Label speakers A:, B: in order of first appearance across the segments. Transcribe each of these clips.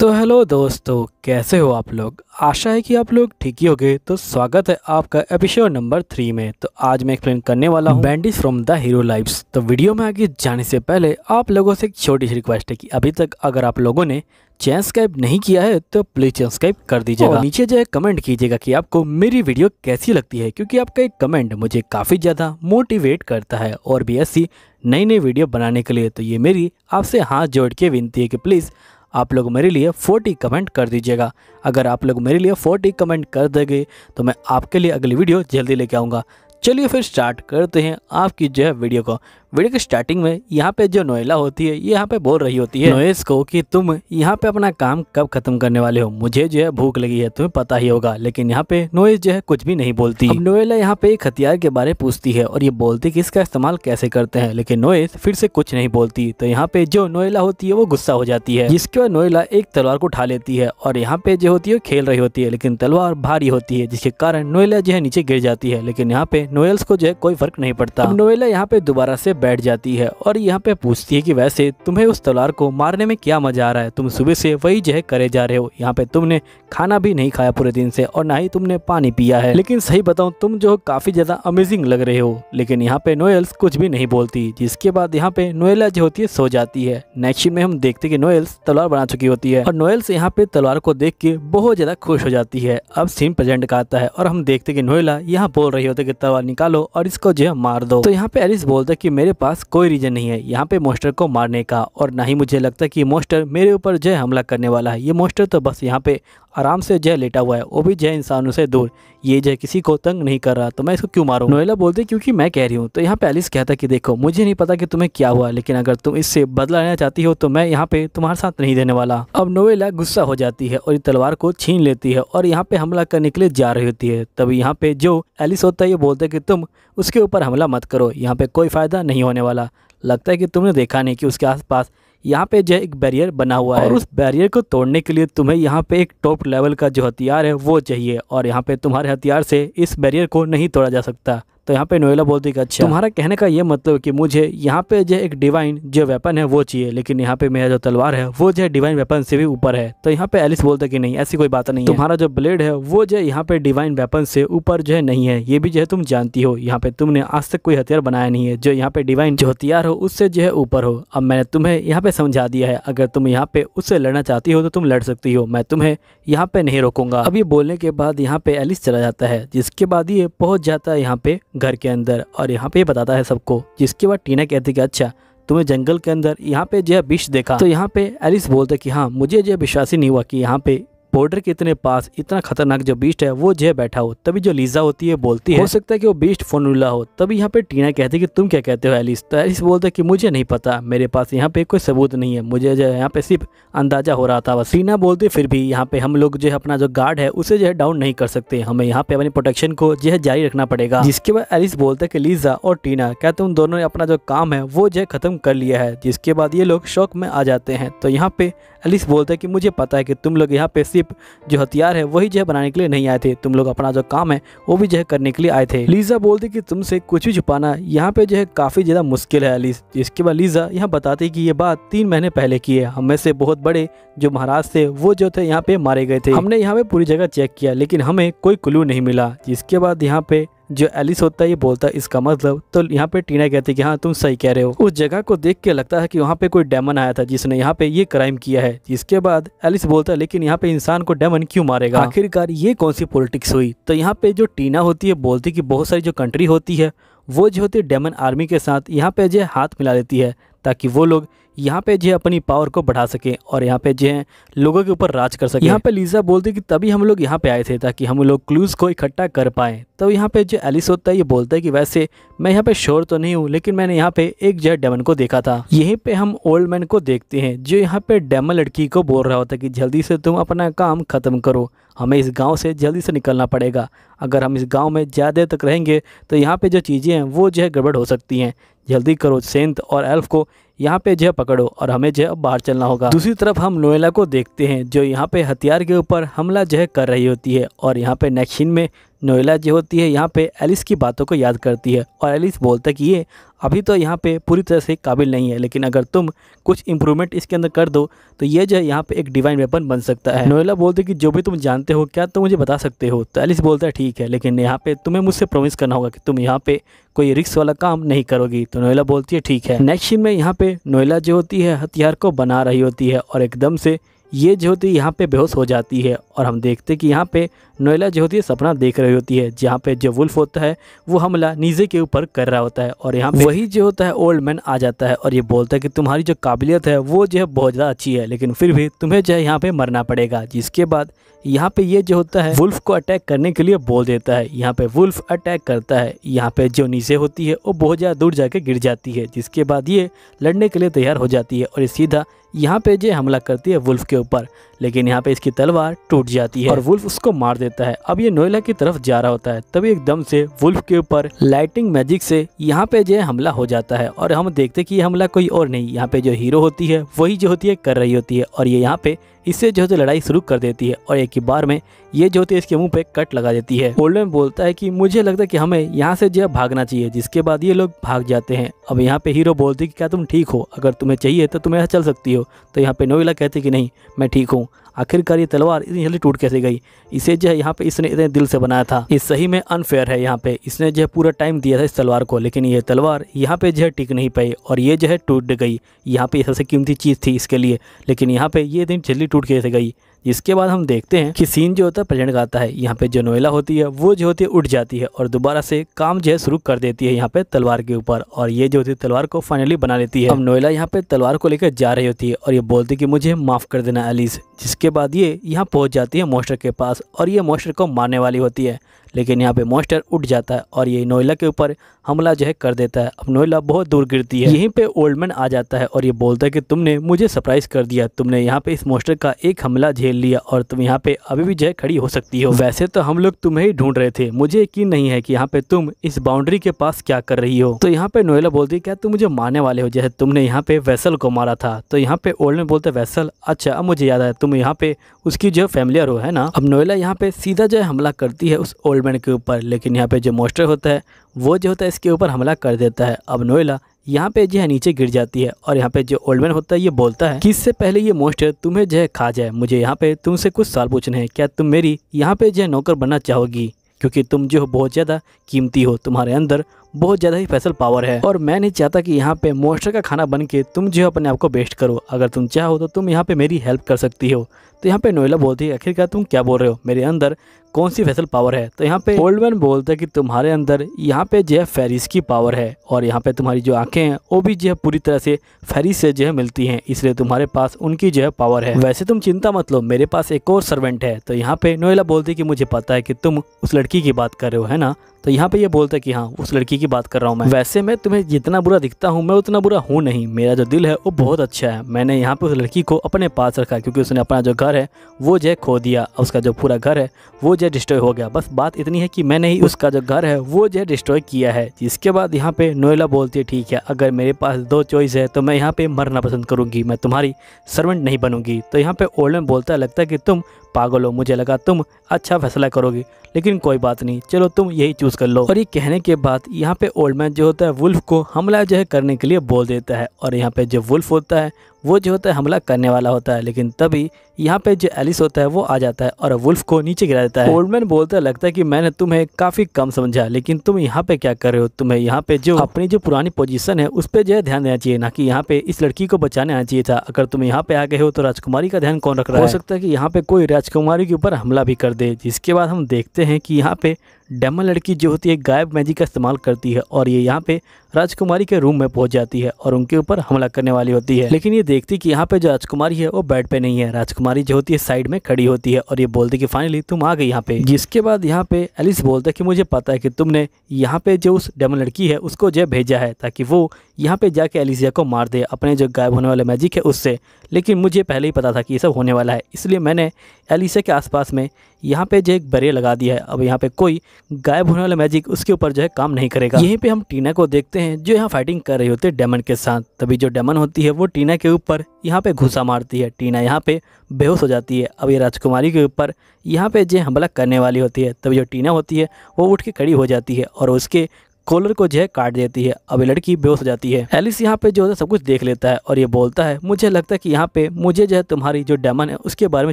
A: तो हेलो दोस्तों कैसे हो आप लोग आशा है कि आप लोग ठीक ही होंगे तो स्वागत है आपका एपिसोड नंबर थ्री में तो आज मैं एक्सप्लेन करने वाला हूँ बैंडिज फ्रॉम द हीरो लाइफ्स तो वीडियो में आगे जाने से पहले आप लोगों से एक छोटी सी रिक्वेस्ट है कि अभी तक अगर आप लोगों ने चैन नहीं किया है तो प्लीज चैन कर दीजिएगा नीचे जो है कमेंट कीजिएगा कि आपको मेरी वीडियो कैसी लगती है क्योंकि आपका एक कमेंट मुझे काफ़ी ज़्यादा मोटिवेट करता है और भी ऐसी नई नई वीडियो बनाने के लिए तो ये मेरी आपसे हाथ जोड़ के विनती है कि प्लीज़ आप लोग मेरे लिए फोर्टी कमेंट कर दीजिएगा अगर आप लोग मेरे लिए फोर्टी कमेंट कर देंगे तो मैं आपके लिए अगली वीडियो जल्दी लेके आऊँगा चलिए फिर स्टार्ट करते हैं आपकी जो है वीडियो को वीडियो के स्टार्टिंग में यहाँ पे जो नोएला होती है ये यहाँ पे बोल रही होती है नोएस को कि तुम यहाँ पे अपना काम कब खत्म करने वाले हो मुझे जो है भूख लगी है तुम्हें पता ही होगा लेकिन यहाँ पे नोएस जो है कुछ भी नहीं बोलती नोएला यहाँ पे एक हथियार के बारे में पूछती है और ये बोलती की इसका इस्तेमाल कैसे करते हैं लेकिन नोएस फिर से कुछ नहीं बोलती तो यहाँ पे जो नोएला होती है वो गुस्सा हो जाती है जिसके बाद नोएला एक तलवार को उठा लेती है और यहाँ पे जो होती है खेल रही होती है लेकिन तलवार भारी होती है जिसके कारण नोएला जो है नीचे गिर जाती है लेकिन यहाँ पे नोएल्स को जो है कोई फर्क नहीं पड़ता नोएला यहाँ पे दोबारा से बैठ जाती है और यहाँ पे पूछती है कि वैसे तुम्हें उस तलवार को मारने में क्या मजा आ रहा है तुम सुबह से वही जह करे जा रहे हो यहाँ पे तुमने खाना भी नहीं खाया पूरे दिन से और ना ही तुमने पानी पिया है लेकिन सही बताऊ तुम जो काफी ज्यादा अमेजिंग लग रहे हो लेकिन यहाँ पे नोएल्स कुछ भी नहीं बोलती जिसके बाद यहाँ पे नोएला जो होती है सो जाती है नेक्स्ट में हम देखते की नोएल्स तलवार बना चुकी होती है और नोएल्स यहाँ पे तलवार को देख के बहुत ज्यादा खुश हो जाती है अब सीम प्रेजेंट का आता है और हम देखते कि नोएला यहाँ बोल रही होती है कि तलवार निकालो और इसको जो है मार दो तो यहाँ पे एलिस बोलता है कि मेरे पास कोई रीज़न नहीं है यहाँ पे मोस्टर को मारने का और ना ही मुझे लगता कि मोस्टर मेरे ऊपर जय हमला करने वाला है ये मोस्टर तो बस यहाँ पे आराम से जय लेटा हुआ है वो भी जय इंसानों से दूर ये जय किसी को तंग नहीं कर रहा तो मैं इसको क्यों मारूं नोएला बोलते क्योंकि मैं कह रही हूँ तो यहाँ पे एलिस कहता कि देखो मुझे नहीं पता कि तुम्हें क्या हुआ लेकिन अगर तुम इससे बदला लेना चाहती हो तो मैं यहाँ पे तुम्हारे साथ नहीं देने वाला अब नोएला गुस्सा हो जाती है और तलवार को छीन लेती है और यहाँ पे हमला करने के लिए जा रही होती है तब यहाँ पे जो एलिस होता है ये बोलता है कि तुम उसके ऊपर हमला मत करो यहाँ पे कोई फ़ायदा नहीं होने वाला लगता है कि तुमने देखा नहीं कि उसके आसपास यहाँ पे जो एक बैरियर बना हुआ है और उस बैरियर को तोड़ने के लिए तुम्हें यहाँ पे एक टॉप लेवल का जो हथियार है वो चाहिए और यहाँ पे तुम्हारे हथियार से इस बैरियर को नहीं तोड़ा जा सकता तो यहाँ पे नोएला बोलती कि अच्छा तुम्हारा कहने का ये मतलब कि मुझे यहाँ पे जो एक डिवाइन जो वेपन है वो चाहिए लेकिन यहाँ पे मेरा जो तलवार है वो जो डिवाइन वेपन से भी ऊपर है तो यहाँ पे एलिस बोलता कि नहीं ऐसी कोई बात नहीं तुम्हारा जो ब्लेड है वो जो यहाँ पे डिवाइन वेपन से ऊपर जो है नहीं है ये भी जो है तुम जानती हो यहाँ पे तुमने आज तक कोई हथियार बनाया नहीं है जो यहाँ पे डिवाइन जो हथियार हो उससे जो है ऊपर हो अब मैंने तुम्हें यहाँ पे समझा दिया है अगर तुम यहाँ पे उससे लड़ना चाहती हो तो तुम लड़ सकती हो मैं तुम्हें यहाँ पे नहीं रोकूंगा अब ये बोलने के बाद यहाँ पे एलिस चला जाता है जिसके बाद ये पहुंच जाता है यहाँ पे घर के अंदर और यहाँ पे बताता है सबको जिसके बाद टीना कहती है कि अच्छा तुम्हें जंगल के अंदर यहाँ पे जो है विष देखा तो यहाँ पे एलिस बोलते कि हाँ मुझे जो विश्वास ही नहीं हुआ कि यहाँ पे बॉर्डर के इतने पास इतना खतरनाक जो बीस्ट है वो जय बैठा हो तभी जो लीजा होती है बोलती है हो सकता है कि वो बीस्ट फोनुला हो तभी यहाँ पे टीना कहती है कि तुम क्या कहते हो एलिस तो एलिस बोलता है कि मुझे नहीं पता मेरे पास यहाँ पे कोई सबूत नहीं है मुझे जो यहाँ पे सिर्फ अंदाजा हो रहा था बस टीना बोलते फिर भी यहाँ पे हम लोग जो है अपना जो गार्ड है उसे जो है डाउन नहीं कर सकते हमें यहाँ पे अपनी प्रोटेक्शन को जो है जारी रखना पड़ेगा जिसके बाद एलिस बोलता है लीजा और टीना कहते उन दोनों ने अपना जो काम है वो जो है खत्म कर लिया है जिसके बाद ये लोग शौक में आ जाते हैं तो यहाँ पे एलिस बोलते है की मुझे पता है की तुम लोग यहाँ पे सिर्फ टाइप जो हथियार है वही जो है बनाने के लिए नहीं आए थे तुम लोग अपना जो काम है वो भी जो है करने के लिए आए थे लीजा बोलती कि तुमसे कुछ भी छुपाना यहाँ पे जो है काफ़ी ज़्यादा मुश्किल है इसके बाद लीजा यहाँ बताती कि ये बात तीन महीने पहले की है हमें से बहुत बड़े जो महाराज थे वो जो थे यहाँ पे मारे गए थे हमने यहाँ पे पूरी जगह चेक किया लेकिन हमें कोई क्लू नहीं मिला जिसके बाद यहाँ पे जो एलिस होता है ये बोलता है इसका मतलब तो यहाँ पे टीना कहती है कि हाँ तुम सही कह रहे हो उस जगह को देख के लगता है कि वहाँ पे कोई डेमन आया था जिसने यहाँ पे ये क्राइम किया है इसके बाद एलिस बोलता है लेकिन यहाँ पे इंसान को डेमन क्यों मारेगा आखिरकार ये कौन सी पॉलिटिक्स हुई तो यहाँ पे जो टीना होती है बोलती कि बहुत सारी जो कंट्री होती है वो जो होती है डेमन आर्मी के साथ यहाँ पे जो हाथ मिला देती है ताकि वो लोग यहाँ पे जो है अपनी पावर को बढ़ा सके और यहाँ पे जो है लोगों के ऊपर राज कर सके यहाँ पे लीजा बोलती कि तभी हम लोग यहाँ पे आए थे ताकि हम लोग क्लूज़ को इकट्ठा कर पाए तो यहाँ पे जो एलिस होता है ये बोलता है कि वैसे मैं यहाँ पे शोर तो नहीं हूँ लेकिन मैंने यहाँ पे एक जो डेमन को देखा था यहीं पे हम ओल्ड मैन को देखते हैं जो यहाँ पे डेमन लड़की को बोल रहा होता है कि जल्दी से तुम अपना काम ख़त्म करो हमें इस गाँव से जल्दी से निकलना पड़ेगा अगर हम इस गांव में ज़्यादा देर तक रहेंगे तो यहाँ पे जो चीज़ें हैं वो जो है गड़बड़ हो सकती हैं जल्दी करो सेंत और एल्फ को यहाँ पे जो है पकड़ो और हमें जो है बाहर चलना होगा दूसरी तरफ हम नोएला को देखते हैं जो यहाँ पे हथियार के ऊपर हमला जो है कर रही होती है और यहाँ पे नेक्शिन में नोयला जो होती है यहाँ पे एलिस की बातों को याद करती है और एलिस बोलता है कि ये अभी तो यहाँ पे पूरी तरह से काबिल नहीं है लेकिन अगर तुम कुछ इम्प्रूवमेंट इसके अंदर कर दो तो ये जो है यहाँ पे एक डिवाइन वेपन बन सकता है नोएला बोलते कि जो भी तुम जानते हो क्या तुम मुझे बता सकते हो तो एलिस बोलता है ठीक है लेकिन यहाँ पे तुम्हें मुझसे प्रोमिस करना होगा कि तुम यहाँ पे कोई रिक्स वाला काम नहीं करोगी तो नोएला बोलती है ठीक है नेक्स्ट में यहाँ पे नोएला जो होती है हथियार को बना रही होती है और एकदम से ये ज्योति यहाँ पे बेहोश हो जाती है और हम देखते कि यहाँ पे नोयला जो होती है सपना देख रही होती है जहाँ पे जो वुल्फ होता है वो हमला नीजे के ऊपर कर रहा होता है और यहाँ पे वही जो होता है ओल्ड मैन आ जाता है और ये बोलता है कि तुम्हारी जो काबिलियत है वो जो है बहुत ज़्यादा अच्छी है लेकिन फिर भी तुम्हें जो है यहाँ पर मरना पड़ेगा जिसके बाद यहाँ पे ये जो होता है वुल्फ को अटैक करने के लिए बोल देता है यहाँ पे वुल्फ अटैक करता है यहाँ पे जो नीचे होती है वो बहुत ज़्यादा दूर जाके गिर जाती है जिसके बाद ये लड़ने के लिए तैयार हो जाती है और ये सीधा यहाँ पे जे हमला करती है वुल्फ के ऊपर लेकिन यहाँ पे इसकी तलवार टूट जाती है और वुल्फ उसको मार देता है अब ये नोयला की तरफ जा रहा होता है तभी एकदम से वुल्फ के ऊपर लाइटिंग मैजिक से यहाँ पे जो हमला हो जाता है और हम देखते कि ये हमला कोई और नहीं यहाँ पे जो हीरो होती है वही जो होती है कर रही होती है और ये यहाँ पे इससे ज्योति लड़ाई शुरू कर देती है और एक ही बार में ये ज्योति इसके मुंह पे कट लगा देती है गोल्डन बोलता है कि मुझे लगता है कि हमें यहाँ से जो भागना चाहिए जिसके बाद ये लोग भाग जाते हैं अब यहाँ पे हीरो बोलती है कि क्या तुम ठीक हो अगर तुम्हें चाहिए तो तुम यहाँ चल सकती हो तो यहाँ पे नोविला कहती कि नहीं मैं ठीक हूँ आखिरकार ये तलवार इतनी जल्दी टूट कैसे गई इसे जो है यहाँ पे इसने इतने दिल से बनाया था ये सही में अनफेयर है यहाँ पे इसने जो है पूरा टाइम दिया था इस तलवार को लेकिन ये तलवार यहाँ पे जो है टिक नहीं पाई और ये जो है टूट गई यहाँ पे सबसे कीमती चीज़ थी इसके लिए लेकिन यहाँ पे ये इतनी जल्दी टूट कैसे गई इसके बाद हम देखते हैं कि सीन जो होता है प्रेजेंट का आता है यहाँ पे जो नोएला होती है वो जो होती है उठ जाती है और दोबारा से काम जो है शुरू कर देती है यहाँ पे तलवार के ऊपर और ये जो होती है तलवार को फाइनली बना लेती है अब नोएला यहाँ पे तलवार को लेकर जा रही होती है और ये बोलती है कि मुझे माफ़ कर देना अलीस जिसके उसके बाद ये यहाँ पहुँच जाती है मोस्टर के पास और ये मोस्टर को मारने वाली होती है लेकिन यहाँ पे मॉन्स्टर उठ जाता है और ये नोयला के ऊपर हमला जो है कर देता है अब नोयला बहुत दूर गिरती है यहीं पे ओल्ड मैन आ जाता है और ये बोलता है कि तुमने मुझे सरप्राइज़ कर दिया तुमने यहाँ पे इस मॉन्स्टर का एक हमला झेल लिया और तुम यहाँ पे अभी भी जो है खड़ी हो सकती हो वैसे तो हम लोग तुम्हें ही ढूंढ रहे थे मुझे यकीन नहीं है कि यहाँ पे तुम इस बाउंड्री के पास क्या कर रही हो तो यहाँ पे नोयला बोलती है क्या तुम मुझे मारने वाले हो जैसे तुमने यहाँ पे वैसल को मारा था तो यहाँ पे ओल्ड मैन बोलते वैसल अच्छा अब मुझे याद आया तुम यहाँ पे उसकी जो फैमिलियर हो है ना अब नोयला यहाँ पे सीधा जो है हमला करती है उस ओल्ड बैंड के ऊपर लेकिन यहाँ पे जो मोस्टर होता है वो जो होता है इसके ऊपर हमला कर देता है अब नोएला यहाँ पे जो है नीचे गिर जाती है और यहाँ पे जो ओल्ड मैन होता है ये बोलता है कि इससे पहले ये मोस्टर तुम्हें जो है खा जाए मुझे यहाँ पे तुमसे कुछ साल पूछने हैं क्या तुम मेरी यहाँ पे जो है नौकर बनना चाहोगी क्योंकि तुम जो हो बहुत ज़्यादा कीमती हो तुम्हारे अंदर बहुत ज़्यादा ही फैसल पावर है और मैं नहीं चाहता कि यहाँ पे मोस्टर का खाना बन के तुम जो अपने आप को बेस्ट करो अगर तुम चाहो तो तुम यहाँ पे मेरी हेल्प कर सकती हो तो यहाँ पे नोएला बोलती है आखिरकार तुम क्या बोल रहे हो मेरे अंदर कौन सी फैसल पावर है तो यहाँ पे ओल्ड मैन बोलता है कि तुम्हारे अंदर यहाँ पे जो है फेरिस की पावर है और यहाँ पे तुम्हारी जो आंखें हैं वो भी जो है पूरी तरह से फेरिस से जो है मिलती हैं इसलिए तुम्हारे पास उनकी जो है पावर है वैसे तुम चिंता मत लो मेरे पास एक और सर्वेंट है तो यहाँ पे नोएला बोलती कि मुझे पता है कि तुम उस लड़की की बात कर रहे हो है ना तो यहाँ पे ये यह बोलता है कि हाँ उस लड़की की बात कर रहा हूँ मैं वैसे मैं तुम्हें जितना बुरा दिखता हूँ मैं उतना बुरा हूँ नहीं मेरा जो दिल है वो बहुत अच्छा है मैंने यहाँ पे उस लड़की को अपने पास रखा क्योंकि उसने अपना जो घर है वो जो खो दिया उसका जो पूरा घर है वो जो जो डिस्ट्रॉय हो गया बस बात इतनी है कि मैंने ही उसका जो घर है वो जो है डिस्ट्रॉय किया है इसके बाद यहाँ पे नोएला बोलती है ठीक है अगर मेरे पास दो चॉइस है तो मैं यहाँ पे मरना पसंद करूँगी मैं तुम्हारी सर्वेंट नहीं बनूंगी तो यहाँ पे ओल्डन बोलता है लगता है कि तुम पागल हो मुझे लगा तुम अच्छा फैसला करोगी लेकिन कोई बात नहीं चलो तुम यही चूज़ कर लो और ये कहने के बाद यहाँ पे ओल्ड मैन जो होता है वुल्फ को हमला जो है करने के लिए बोल देता है और यहाँ पे जो वुल्फ होता है वो जो होता है हमला करने वाला होता है लेकिन तभी यहाँ पे जो एलिस होता है वो आ जाता है और वुल्फ को नीचे गिरा देता है ओल्डमैन बोलता है लगता है कि मैंने तुम्हें काफ़ी कम समझा लेकिन तुम यहाँ पे क्या कर रहे हो तुम्हें यहाँ पे जो अपनी जो पुरानी पोजीशन है उस पर जो है ध्यान देना चाहिए ना कि यहाँ पे इस लड़की को बचाने आना चाहिए था अगर तुम यहाँ पे आ गए हो तो राजकुमारी का ध्यान कौन रख रहा है हो सकता है कि यहाँ पे कोई राजकुमारी के ऊपर हमला भी कर दे जिसके बाद हम देखते हैं कि यहाँ पे डेमा लड़की जो होती है गायब मैजिक का इस्तेमाल करती है और ये यहाँ पे राजकुमारी के रूम में पहुंच जाती है और उनके ऊपर हमला करने वाली होती है लेकिन ये देखती कि यहाँ पे जो राजकुमारी है वो बेड पे नहीं है राजकुमारी जो होती है साइड में खड़ी होती है और ये बोलती कि फाइनली तुम आ गई यहाँ पे जिसके बाद यहाँ पे एलिस बोलता है कि मुझे पता है कि तुमने यहाँ पे जो उस डेमन लड़की है उसको जय भेजा है ताकि वो यहाँ पे जाके एलिजिया को मार दे अपने जो गायब होने वाला मैजिक है उससे लेकिन मुझे पहले ही पता था कि ये सब होने वाला है इसलिए मैंने एलिसिया के आसपास में यहाँ पे जो एक बरे लगा दिया है अब यहाँ पे कोई गायब होने वाला मैजिक उसके ऊपर जो है काम नहीं करेगा यहीं पे हम टीना को देखते हैं जो यहाँ फाइटिंग कर रही होती है डेमन के साथ तभी जो डेमन होती है वो टीना के ऊपर यहाँ पे घुसा मारती है टीना यहाँ पे बेहोश हो जाती है अब ये राजकुमारी के ऊपर यहाँ पे जो हमला करने वाली होती है तभी जो टीना होती है वो उठ के खड़ी हो जाती है और उसके कॉलर को जो है काट देती है अब लड़की बेहोश हो जाती है एलिस यहाँ पे जो है सब कुछ देख लेता है और ये बोलता है मुझे लगता है कि यहाँ पे मुझे जो है तुम्हारी जो डेमन है उसके बारे में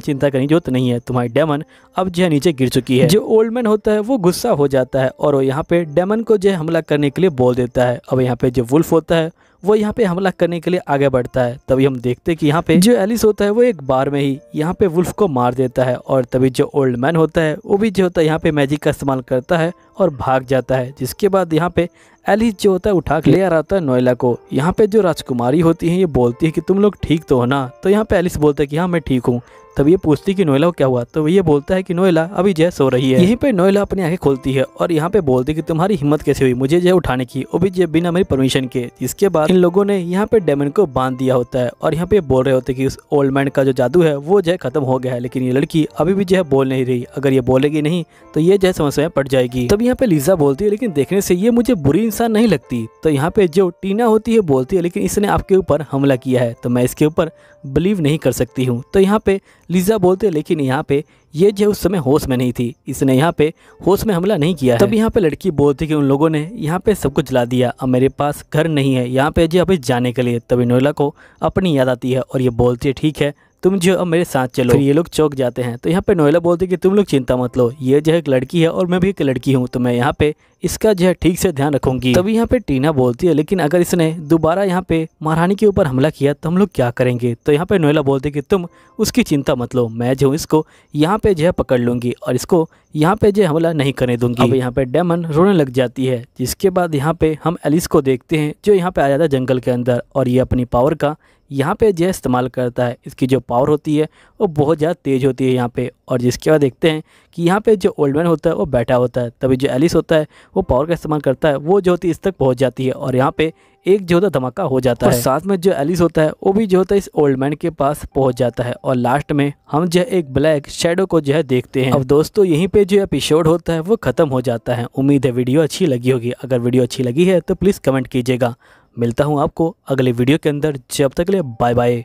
A: चिंता करने की जरूरत नहीं है तुम्हारी डेमन अब जो है नीचे गिर चुकी है जो ओल्ड मैन होता है वो गुस्सा हो जाता है और वो यहाँ पे डेमन को जो है हमला करने के लिए बोल देता है अब यहाँ पे जो वुल्फ होता है वो यहाँ पे हमला करने के लिए आगे बढ़ता है तभी हम देखते कि यहाँ पे जो एलिस होता है वो एक बार में ही यहाँ पे वुल्फ को मार देता है और तभी जो ओल्ड मैन होता है वो भी जो होता है यहाँ पे मैजिक का इस्तेमाल करता है और भाग जाता है जिसके बाद यहाँ पे एलिस जो होता है उठा के ले आ रहा है नोयला को यहाँ पे जो राजकुमारी होती है ये बोलती है कि तुम लोग ठीक तो हो ना तो यहाँ पे एलिस बोलते है कि हाँ मैं ठीक हूँ तब ये पूछती कि नोएला क्या हुआ तो ये बोलता है कि नोयला अभी जय सो रही है यहीं पे नोएला अपनी आंखें खोलती है और यहाँ पे बोलती कि तुम्हारी हिम्मत कैसे हुई मुझे जय उठाने की वो भी जय बिना मेरी परमिशन के इसके बाद इन लोगों ने यहाँ पे डेमन को बांध दिया होता है और यहाँ पे बोल रहे होते की उस ओल्ड मैन का जो जादू है वो जय खत्म हो गया है लेकिन ये लड़की अभी भी जो है बोल नहीं रही अगर ये बोलेगी नहीं तो ये जो समस्या पड़ जाएगी तब यहाँ पे लीजा बोलती है लेकिन देखने से ये मुझे बुरी इंसान नहीं लगती तो यहाँ पे जो टीना होती है बोलती है लेकिन इसने आपके ऊपर हमला किया है तो मैं इसके ऊपर बिलीव नहीं कर सकती हूँ तो यहाँ पे लीजा बोलते लेकिन यहाँ पे ये जो उस समय होश में नहीं थी इसने यहाँ पे होश में हमला नहीं किया तब यहाँ पे लड़की बोलती कि उन लोगों ने यहाँ पे सब कुछ जला दिया अब मेरे पास घर नहीं है यहाँ पे जी अभी जाने के लिए तभी नोयला को अपनी याद आती है और ये बोलती है ठीक है तुम जो अब मेरे साथ चलो ये लोग चौक जाते हैं तो यहाँ पे नोएला बोलते कि तुम लोग चिंता मत लो ये जो है एक लड़की है और मैं भी एक लड़की हूँ तो मैं यहाँ पे इसका जो है ठीक से ध्यान रखूंगी तभी यहाँ पे टीना बोलती है लेकिन अगर इसने दोबारा यहाँ पे महारानी के ऊपर हमला किया तो हम लोग क्या करेंगे तो यहाँ पे नोएला बोलते कि तुम उसकी चिंता मत लो मैं जो इसको यहाँ पे जो है पकड़ लूंगी और इसको यहाँ पे जो हमला नहीं करने दूंगी अब यहाँ पे डेमन रोने लग जाती है जिसके बाद यहाँ पे हम एलिस को देखते हैं जो यहाँ पे आ जाता है जंगल के अंदर और ये अपनी पावर का यहाँ पे जो इस्तेमाल करता है इसकी जो पावर होती है वो बहुत ज़्यादा तेज़ होती है यहाँ पे और जिसके बाद देखते हैं कि यहाँ पे जो ओल्ड मैन होता है वो बैठा होता है तभी जो एलिस होता है वो पावर का इस्तेमाल करता है वो जो होती है इस तक पहुँच जाती है और यहाँ पे एक जो होता धमाका हो जाता है साथ में जो एलिस होता है वो भी जो होता है इस ओल्ड मैन के पास पहुंच जाता है और लास्ट में हम जो है एक ब्लैक शेडो को जो है देखते हैं अब दोस्तों यहीं पे जो एपिसोड होता है वो खत्म हो जाता है उम्मीद है वीडियो अच्छी लगी होगी अगर वीडियो अच्छी लगी है तो प्लीज़ कमेंट कीजिएगा मिलता हूँ आपको अगले वीडियो के अंदर जब तक के लिए बाय बाय